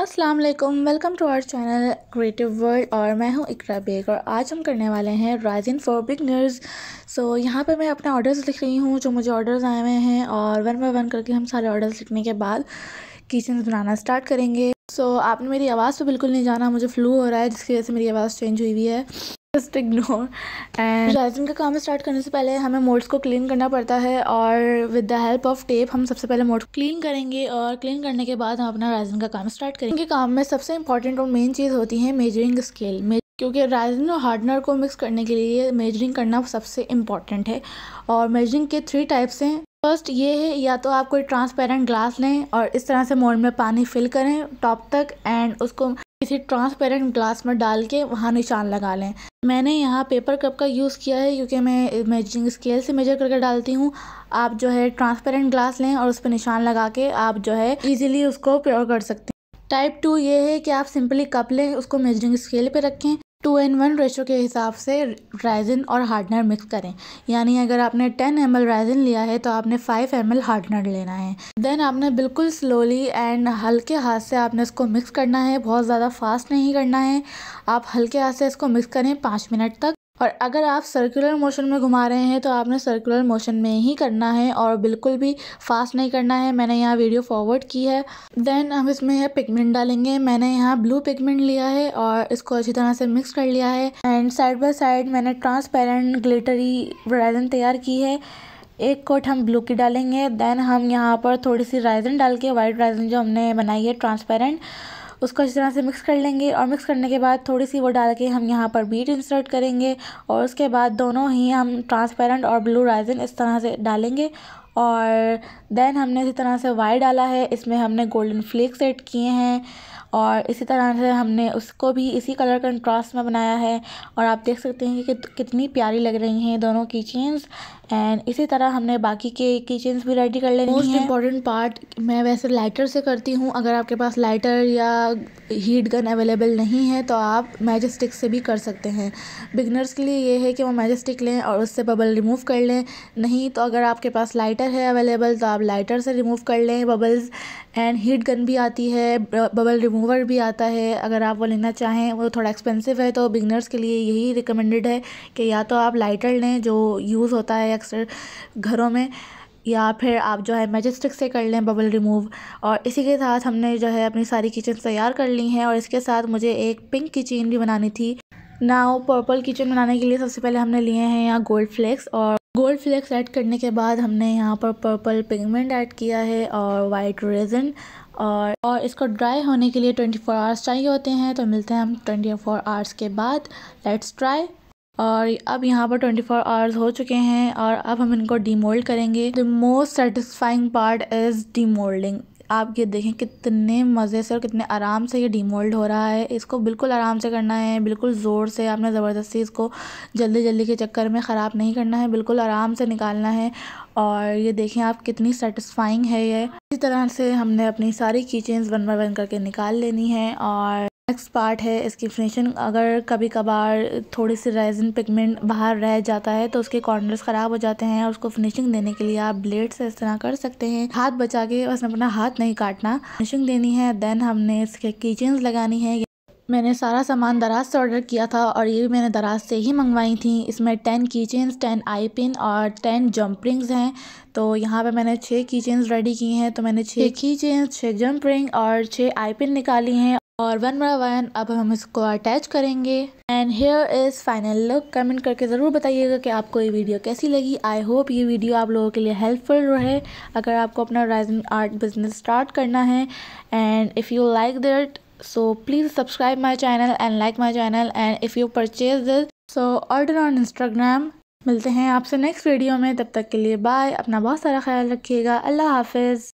Aslam welcome to our channel creative world और मैं हूँ इकरा बेग और आज हम करने वाले हैं राइजिंग फॉर बिगनर्स सो यहाँ पे मैं अपने ऑर्डर्स लिख रही हूँ जो मुझे ऑर्डर्स आए हुए हैं और वन बाई वन करके हम सारे ऑर्डर्स लिखने के बाद किचन बनाना स्टार्ट करेंगे सो so, आपने मेरी आवाज़ पे तो बिल्कुल नहीं जाना मुझे फ्लू हो रहा है जिसकी वजह से मेरी आवाज़ चेंज हुई हुई है जस्ट इग्नोर एंड राइजिंग का काम स्टार्ट करने से पहले हमें मोड्स को क्लीन करना पड़ता है और with the help of tape हम सबसे पहले मोड्स क्लीन करेंगे और क्लीन करने के बाद हम अपना राइजिंग का काम स्टार्ट करेंगे काम में सबसे इंपॉर्टेंट और मेन चीज़ होती है मेजरिंग स्केल में क्योंकि राइजिन और हार्डनर को मिक्स करने के लिए मेजरिंग करना सबसे इम्पॉर्टेंट है और मेजरिंग के थ्री टाइप्स हैं फर्स्ट ये है या तो आप कोई ट्रांसपेरेंट ग्लास लें और इस तरह से मोल्ड में पानी फिल करें टॉप तक एंड उसको किसी ट्रांसपेरेंट ग्लास में डाल के वहाँ निशान लगा लें मैंने यहाँ पेपर कप का यूज़ किया है क्योंकि मैं मेजरिंग स्केल से मेजर करके डालती हूँ आप जो है ट्रांसपेरेंट ग्लास लें और उस पर निशान लगा के आप जो है ईज़िली उसको प्योर कर सकते हैं टाइप टू ये है कि आप सिंपली कप लें उसको मेजरिंग स्केल पर रखें टू एन वन रेशो के हिसाब से राइजिन और हार्डनर मिक्स करें यानी अगर आपने टेन एम एल राइजिन लिया है तो आपने फाइव एम एल हार्डनर लेना है देन आपने बिल्कुल स्लोली एंड हल्के हाथ से आपने इसको मिक्स करना है बहुत ज़्यादा फास्ट नहीं करना है आप हल्के हाथ से इसको मिक्स करें पाँच मिनट तक और अगर आप सर्कुलर मोशन में घुमा रहे हैं तो आपने सर्कुलर मोशन में ही करना है और बिल्कुल भी फास्ट नहीं करना है मैंने यहाँ वीडियो फॉरवर्ड की है देन हम इसमें यह पिगमेंट डालेंगे मैंने यहाँ ब्लू पिगमेंट लिया है और इसको अच्छी तरह से मिक्स कर लिया है एंड साइड बाय साइड मैंने ट्रांसपेरेंट ग्लिटरी राइजन तैयार की है एक कोट हम ब्लू की डालेंगे देन हम यहाँ पर थोड़ी सी राइजन डाल के वाइट राइजन जो हमने बनाई है ट्रांसपेरेंट उसको अच्छी तरह से मिक्स कर लेंगे और मिक्स करने के बाद थोड़ी सी वो डाल के हम यहाँ पर बीट इंसर्ट करेंगे और उसके बाद दोनों ही हम ट्रांसपेरेंट और ब्लू राइजन इस तरह से डालेंगे और देन हमने इसी तरह से वाई डाला है इसमें हमने गोल्डन फ्लेक्स एड किए हैं और इसी तरह से हमने उसको भी इसी कलर कंट्रास्ट में बनाया है और आप देख सकते हैं कि कितनी प्यारी लग रही हैं दोनों की चेंज़ एंड इसी तरह हमने बाकी के किचन्स भी रेडी कर लेनी मोस्ट इंपॉर्टेंट पार्ट मैं वैसे लाइटर से करती हूँ अगर आपके पास लाइटर या हीट गन अवेलेबल नहीं है तो आप मैजस्टिक से भी कर सकते हैं बिगनर्स के लिए ये है कि वो मैजस्टिक लें और उससे बबल रिमूव कर लें नहीं तो अगर आपके पास लाइटर है अवेलेबल तो आप लाइटर से रिमूव कर लें बबल्स एंड हीट गन भी आती है बबल रिमूवर भी आता है अगर आप वो लेना चाहें वो थोड़ा एक्सपेंसिव है तो बिगनर्स के लिए यही रिकमेंडेड है कि या तो आप लाइटर लें जो यूज़ होता है अक्सर घरों में या फिर आप जो है मैजेस्टिक से कर लें बबल रिमूव और इसी के साथ हमने जो है अपनी सारी किचन तैयार कर ली हैं और इसके साथ मुझे एक पिंक किचन भी बनानी थी नाउ पर्पल किचन बनाने के लिए सबसे पहले हमने लिए हैं यहाँ गोल्ड फ्लेक्स और गोल्ड फ्लेक्स ऐड करने के बाद हमने यहाँ पर पर्पल पिगमेंट ऐड किया है और वाइट रेजन और और इसको ड्राई होने के लिए 24 फोर आवर्स चाहिए होते हैं तो मिलते हैं हम 24 फोर आवर्स के बाद लेट्स ट्राई और अब यहाँ पर 24 फोर आवर्स हो चुके हैं और अब हम इनको डीमोल्ड करेंगे the most satisfying part is demoulding आप ये देखें कितने मज़े से और कितने आराम से ये डीमोल्ड हो रहा है इसको बिल्कुल आराम से करना है बिल्कुल ज़ोर से आपने ज़बरदस्ती इसको जल्दी जल्दी के चक्कर में ख़राब नहीं करना है बिल्कुल आराम से निकालना है और ये देखें आप कितनी सेटिस्फाइंग है ये इसी तरह से हमने अपनी सारी की चेन्स वन बाई वन करके निकाल लेनी है और नेक्स्ट पार्ट है इसकी फिनिशिंग अगर कभी कभार थोड़ी सी रेजिन पिगमेंट बाहर रह जाता है तो उसके कॉर्नर्स ख़राब हो जाते हैं और उसको फिनिशिंग देने के लिए आप ब्लेड से इस तरह कर सकते हैं हाथ बचा के बस अपना हाथ नहीं काटना फिनिशिंग देनी है देन हमने इसके की लगानी है मैंने सारा सामान दराज से ऑर्डर किया था और ये भी मैंने दराज से ही मंगवाई थी इसमें टेन की टेन आई पिन और टेन जंप रिंग्स हैं तो यहाँ पे मैंने छः की रेडी की हैं तो मैंने छः की छः जंप रिंग और छः आई पिन निकाली हैं और वन बाय वन अब हम इसको अटैच करेंगे and here is final look comment करके ज़रूर बताइएगा कि आपको ये वीडियो कैसी लगी आई होप ये वीडियो आप लोगों के लिए हेल्पफुल रहे अगर आपको अपना राइजिंग आर्ट बिजनेस स्टार्ट करना है and if you like that so please subscribe my channel and like my channel and if you purchase this so order on Instagram मिलते हैं आपसे नेक्स्ट वीडियो में तब तक के लिए बाय अपना बहुत सारा ख्याल रखिएगा अल्लाह हाफिज़